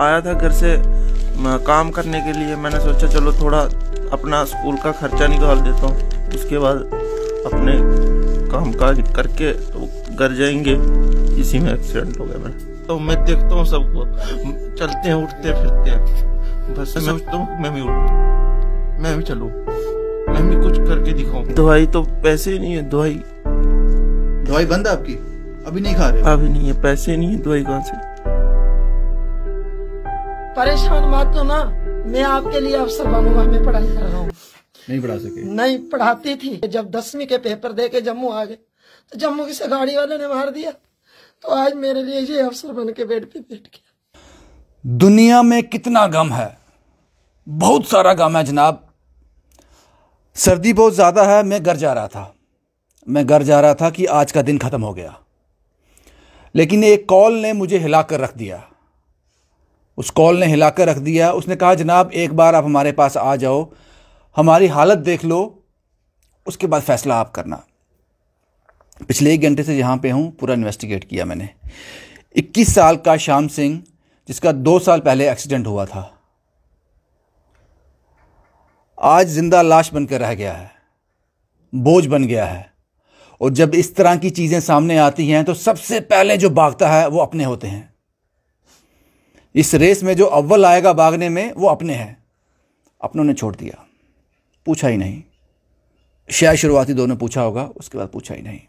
आया था घर से काम करने के लिए मैंने सोचा चलो थोड़ा अपना स्कूल का खर्चा निकाल देता हूँ उसके बाद अपने काम काज करके तो घर जाएंगे इसी में एक्सीडेंट हो गया मैं तो मैं देखता हूँ सबको चलते हैं उठते फिरते हैं बस मैं सोचता हूँ मैं भी उठ मैं भी चलूँ मैं भी कुछ करके दिखाऊँ दवाई तो पैसे ही नहीं है दवाई दवाई बंद है आपकी अभी नहीं खा रहे अभी नहीं है पैसे नहीं है दवाई कहाँ से परेशान मत हो ना मैं आपके लिए अफसर बनूंगा मैं पढ़ाई कर रहा हूँ नहीं पढ़ा सके नहीं पढ़ाती थी जब दसवीं के पेपर दे के जम्मू आ गए तो जम्मू की से गाड़ी वाले ने मार दिया तो आज मेरे लिए ये अफसर बन के बेड पे बैठ गया दुनिया में कितना गम है बहुत सारा गम है जनाब सर्दी बहुत ज़्यादा है मैं घर जा रहा था मैं घर जा रहा था कि आज का दिन ख़त्म हो गया लेकिन एक कॉल ने मुझे हिला कर रख दिया उस कॉल ने हिलाकर रख दिया उसने कहा जनाब एक बार आप हमारे पास आ जाओ हमारी हालत देख लो उसके बाद फ़ैसला आप करना पिछले एक घंटे से यहाँ पे हूँ पूरा इन्वेस्टिगेट किया मैंने 21 साल का श्याम सिंह जिसका दो साल पहले एक्सीडेंट हुआ था आज ज़िंदा लाश बनकर रह गया है बोझ बन गया है और जब इस तरह की चीज़ें सामने आती हैं तो सबसे पहले जो भागता है वो अपने होते हैं इस रेस में जो अव्वल आएगा भागने में वो अपने हैं अपनों ने छोड़ दिया पूछा ही नहीं शायद शुरुआती दोनों ने पूछा होगा उसके बाद पूछा ही नहीं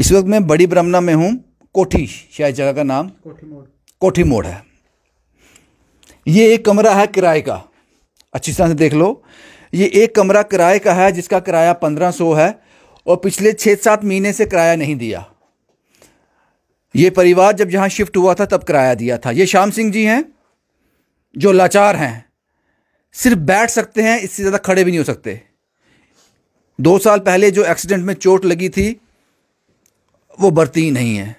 इस वक्त मैं बड़ी ब्रह्मणा में हूँ कोठी शायद जगह का नाम कोठी मोड़ कोठी मोड़ है ये एक कमरा है किराए का अच्छी तरह से देख लो ये एक कमरा किराए का है जिसका किराया पंद्रह सौ है और पिछले छः सात महीने से किराया नहीं दिया ये परिवार जब यहाँ शिफ्ट हुआ था तब किराया दिया था ये श्याम सिंह जी हैं जो लाचार हैं सिर्फ बैठ सकते हैं इससे ज़्यादा खड़े भी नहीं हो सकते दो साल पहले जो एक्सीडेंट में चोट लगी थी वो बढ़ती ही नहीं है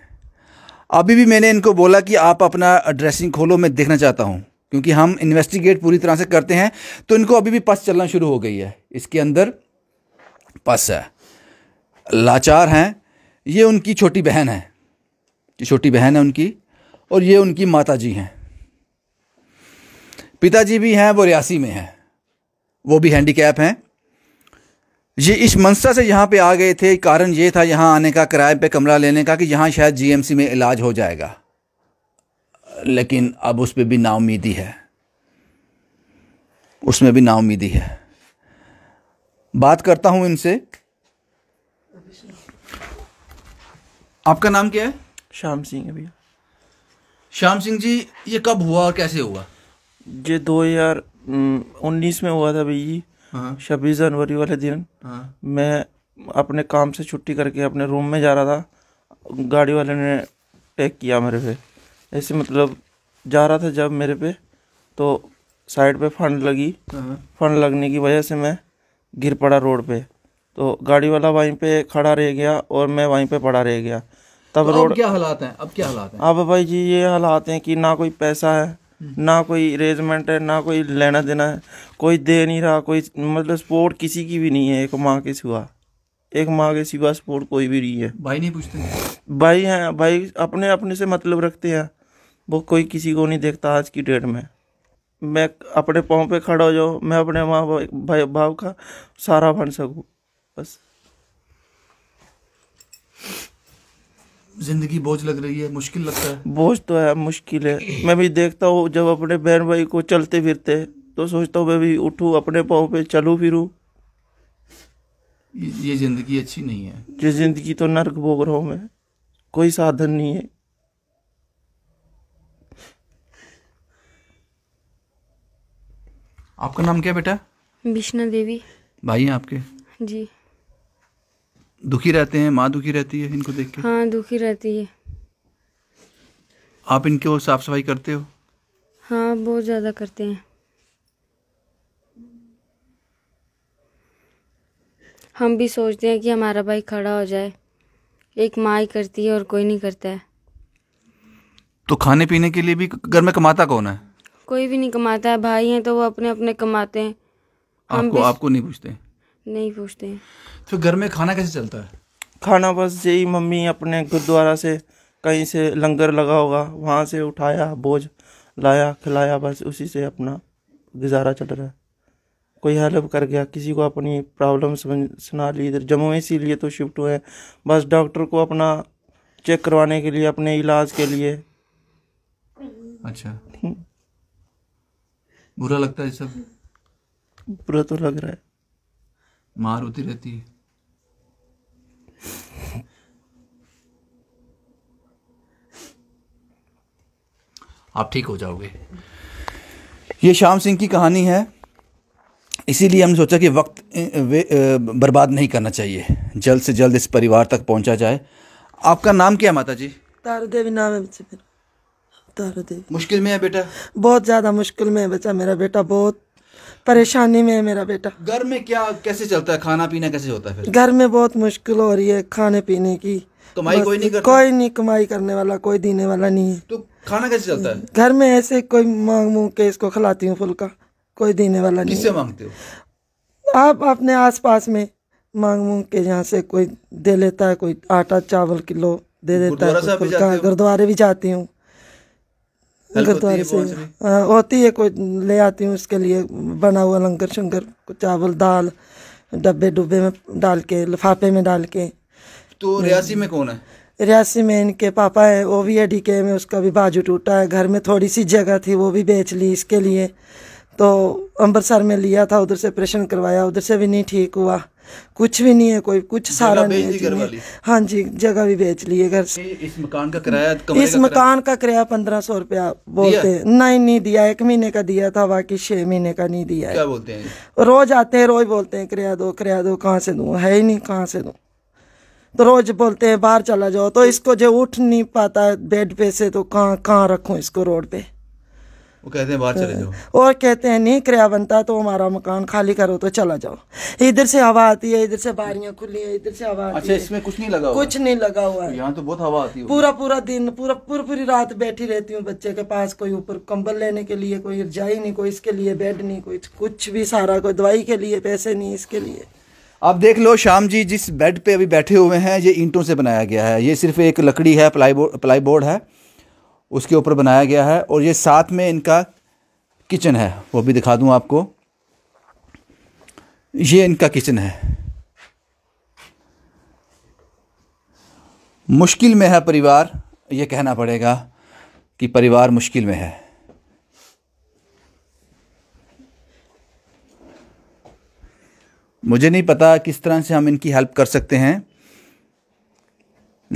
अभी भी मैंने इनको बोला कि आप अपना ड्रेसिंग खोलो मैं देखना चाहता हूँ क्योंकि हम इन्वेस्टिगेट पूरी तरह से करते हैं तो इनको अभी भी पस चलना शुरू हो गई है इसके अंदर पस है लाचार हैं ये उनकी छोटी बहन है छोटी बहन है उनकी और ये उनकी माता जी हैं पिताजी भी हैं वो रियासी में हैं वो भी हैंडीकैप हैं ये इस मनसा से यहाँ पे आ गए थे कारण ये था यहाँ आने का किराए पे कमरा लेने का कि यहाँ शायद जीएमसी में इलाज हो जाएगा लेकिन अब उस पर भी नाउमीदी है उसमें भी नाउमीदी है बात करता हूँ इनसे आपका नाम क्या है श्याम सिंह है भैया श्याम सिंह जी ये कब हुआ और कैसे हुआ ये दो हजार उन्नीस में हुआ था भैया हाँ। छब्बीस जनवरी वाले दिन हाँ। मैं अपने काम से छुट्टी करके अपने रूम में जा रहा था गाड़ी वाले ने टेक किया मेरे पे ऐसे मतलब जा रहा था जब मेरे पे तो साइड पे फंड लगी हाँ। फंड लगने की वजह से मैं गिर पड़ा रोड पे तो गाड़ी वाला वहीं पे खड़ा रह गया और मैं वहीं पे पड़ा रह गया तब तो रोड क्या हालात हैं अब क्या हालात हैं अब भाई जी ये हालात हैं कि ना कोई पैसा है हम्म। ना कोई अरेंजमेंट है ना कोई लेना देना है कोई दे नहीं रहा कोई मतलब सपोर्ट किसी की भी नहीं है एक माँ के सिवा एक माँ के सिवा सपोर्ट कोई भी नहीं है भाई नहीं पूछते भाई हैं भाई अपने अपने से मतलब रखते हैं वो कोई किसी को नहीं देखता आज की डेट में मैं अपने पाँव पे खड़ा हो जाऊँ मैं अपने माँ भाई भाव का सारा बन सकूँ बस जिंदगी बोझ लग रही है मुश्किल लगता है बोझ तो है मुश्किल है मैं भी देखता हूँ जब अपने बहन भाई को चलते फिरते तो सोचता हूँ मैं भी उठूँ अपने पाँव पे चलू फिर ये जिंदगी अच्छी नहीं है ये जिंदगी तो नर्क भोग रहा हूँ मैं कोई साधन नहीं है आपका नाम क्या बेटा विष्णु देवी भाई हैं आपके जी दुखी रहते हैं माँ दुखी रहती है इनको देख के हाँ दुखी रहती है आप इनके और साफ सफाई करते हो हाँ बहुत ज़्यादा करते हैं हम भी सोचते हैं कि हमारा भाई खड़ा हो जाए एक माँ ही करती है और कोई नहीं करता है तो खाने पीने के लिए भी घर में कमाता कौन है कोई भी नहीं कमाता है भाई हैं तो वो अपने अपने कमाते हैं आपको आपको नहीं पूछते नहीं पूछते तो घर में खाना कैसे चलता है खाना बस यही मम्मी अपने गुरुद्वारा से कहीं से लंगर लगा होगा वहाँ से उठाया बोझ लाया खिलाया बस उसी से अपना गुजारा चल रहा है कोई हेल्प कर गया किसी को अपनी प्रॉब्लम सुना ली इधर जम्मू इसीलिए तो शिफ्ट हुए बस डॉक्टर को अपना चेक करवाने के लिए अपने इलाज के लिए अच्छा हम्म। बुरा लगता है सब बुरा तो लग रहा है मार होती रहती है आप ठीक हो जाओगे ये श्याम सिंह की कहानी है इसीलिए हमने सोचा कि वक्त बर्बाद नहीं करना चाहिए जल्द से जल्द इस परिवार तक पहुंचा जाए आपका नाम क्या माता जी तारू देवी नाम है बच्चे मेरा देवी मुश्किल में है बेटा बहुत ज़्यादा मुश्किल में है बच्चा मेरा बेटा बहुत परेशानी में है मेरा बेटा घर में क्या कैसे चलता है खाना पीना कैसे होता है घर में बहुत मुश्किल हो रही है खाने पीने की कमाई कोई नहीं कोई नहीं कमाई करने वाला कोई देने वाला नहीं है तो खाना कैसे चलता है घर में ऐसे कोई मांग मूंग के इसको खिलाती हूँ फुल्का कोई देने वाला नहीं किससे मांगते हो आप अपने आस पास में मांग मूंग के यहाँ से कोई दे लेता है कोई आटा चावल किलो दे देता है गुरुद्वारे भी जाती हूँ गुरुद्वारे से हाँ, होती है कोई ले आती हूँ उसके लिए बना हुआ लंगर शंकर चावल दाल डब्बे डुब्बे में डाल के लिफाफे में डाल के तो रियासी में कौन है रियासी में इनके पापा है वो भी है डीके में उसका भी बाजू टूटा है घर में थोड़ी सी जगह थी वो भी बेच ली इसके लिए तो अम्बरसर में लिया था उधर से ऑपरेशन करवाया उधर से भी नहीं ठीक हुआ कुछ भी नहीं है कोई कुछ सारा नहीं है हाँ जी जगह भी बेच ली है घर से इस मकान का किराया इस मकान का किराया पंद्रह सौ रुपया बोलते हैं नहीं नहीं दिया एक महीने का दिया था बाकी छह महीने का नहीं दिया क्या बोलते हैं रोज आते हैं रोज बोलते हैं किराया दो किराया दो कहाँ से दू है ही नहीं कहाँ से दू तो रोज बोलते हैं बाहर चला जाओ तो इसको जो उठ नहीं पाता बेड पे से तो कहाँ कहाँ रखूँ इसको रोड पे वो कहते हैं बाहर चले हाँ। जाओ और कहते हैं नहीं किराया बनता तो हमारा मकान खाली करो तो चला जाओ इधर से हवा आती है इधर से बारियां खुली है इधर से हवा आती अच्छा इसमें कुछ नहीं लगा कुछ नहीं लगा हुआ है यहाँ तो बहुत हवा आती है पूरा पूरा दिन पूरा पूरी पूरी रात बैठी रहती हूँ बच्चे के पास कोई ऊपर कंबल लेने के लिए कोई रजाई नहीं कोई इसके लिए बेड नहीं कोई कुछ भी सारा कोई दवाई के लिए पैसे नहीं इसके लिए आप देख लो शाम जी जिस बेड पे अभी बैठे हुए हैं ये ईंटों से बनाया गया है ये सिर्फ एक लकड़ी है प्लाई बोर्ड प्लाई बोर्ड है उसके ऊपर बनाया गया है और ये साथ में इनका किचन है वो भी दिखा दूँ आपको ये इनका किचन है मुश्किल में है परिवार ये कहना पड़ेगा कि परिवार मुश्किल में है मुझे नहीं पता किस तरह से हम इनकी हेल्प कर सकते हैं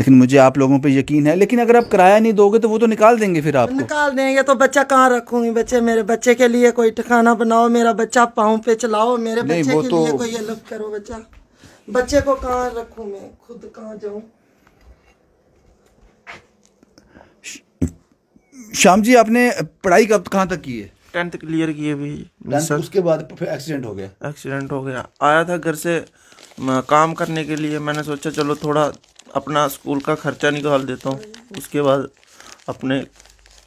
लेकिन मुझे आप लोगों पे यकीन है लेकिन अगर आप किराया नहीं दोगे तो वो तो निकाल देंगे फिर आप निकाल देंगे तो बच्चा कहाँ रखूंगी बच्चे मेरे बच्चे के लिए कोई ठिकाना बनाओ मेरा बच्चा पाओ पे चलाओ मेरे बच्चे के तो लिए कोई करो बच्चा बच्चे को कहाँ रखू मैं खुद कहाँ जाऊँ श्याम जी आपने पढ़ाई कब कहाँ तक की है टेंथ क्लियर की है भी उसके बाद फिर एक्सीडेंट हो गया एक्सीडेंट हो गया आया था घर से काम करने के लिए मैंने सोचा चलो थोड़ा अपना स्कूल का खर्चा निकाल देता हूँ उसके बाद अपने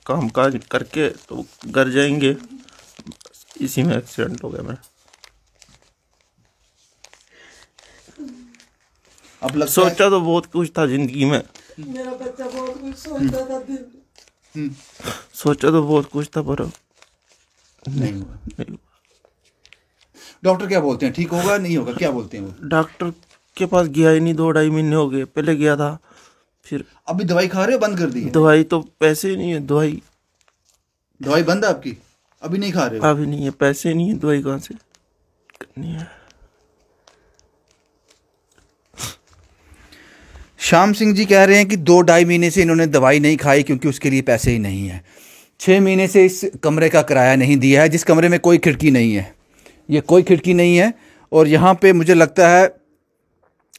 काम काज करके तो घर जाएंगे इसी में एक्सीडेंट हो गया मेरा अब लग सोचा तो बहुत कुछ था जिंदगी में मेरा बच्चा बहुत कुछ सोचता था दिल हम्म। सोचा तो बहुत कुछ था पर नहीं नहीं हुआ डॉक्टर क्या बोलते हैं ठीक होगा नहीं होगा क्या बोलते हैं वो डॉक्टर के पास गया ही नहीं दो ढाई महीने हो गए पहले गया था फिर अभी दवाई खा रहे हो बंद कर दी दवाई तो पैसे ही नहीं है दवाई दवाई बंद है आपकी अभी नहीं खा रहे हो अभी नहीं है पैसे नहीं है दवाई कहाँ से करनी है श्याम सिंह जी कह रहे हैं कि दो ढाई महीने से इन्होंने दवाई नहीं खाई क्योंकि उसके लिए पैसे ही नहीं है छः महीने से इस कमरे का किराया नहीं दिया है जिस कमरे में कोई खिड़की नहीं है ये कोई खिड़की नहीं है और यहाँ पे मुझे लगता है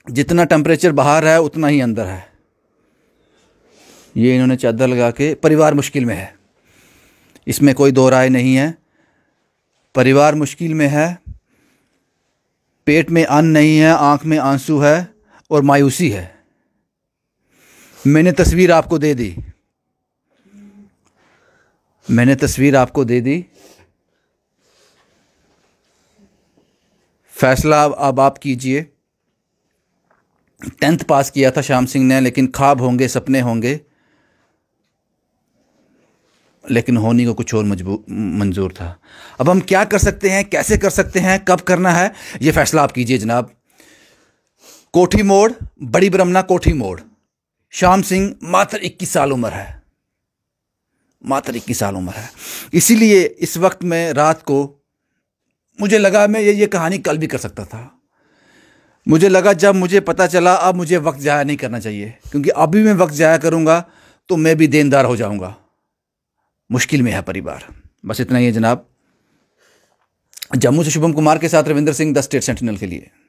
जितना टेम्परेचर बाहर है उतना ही अंदर है ये इन्होंने चादर लगा के परिवार मुश्किल में है इसमें कोई दो राय नहीं है परिवार मुश्किल में है पेट में अन्न नहीं है आंख में आंसू है और मायूसी है मैंने तस्वीर आपको दे दी मैंने तस्वीर आपको दे दी फैसला अब आप कीजिए टेंथ पास किया था श्याम सिंह ने लेकिन ख्वाब होंगे सपने होंगे लेकिन होनी को कुछ और मजबूर मंजूर था अब हम क्या कर सकते हैं कैसे कर सकते हैं कब करना है ये फैसला आप कीजिए जनाब कोठी मोड़ बड़ी ब्रह्मना कोठी मोड़ श्याम सिंह मात्र इक्कीस साल उम्र है मात्र इक्कीस साल उम्र है इसीलिए इस वक्त में रात को मुझे लगा मैं ये ये कहानी कल भी कर सकता था मुझे लगा जब मुझे पता चला अब मुझे वक्त ज़ाया नहीं करना चाहिए क्योंकि अभी मैं वक्त ज़ाया करूँगा तो मैं भी देनदार हो जाऊँगा मुश्किल में है परिवार बस इतना ही है जनाब जम्मू से शुभम कुमार के साथ Ravindra Singh the State Sentinel के लिए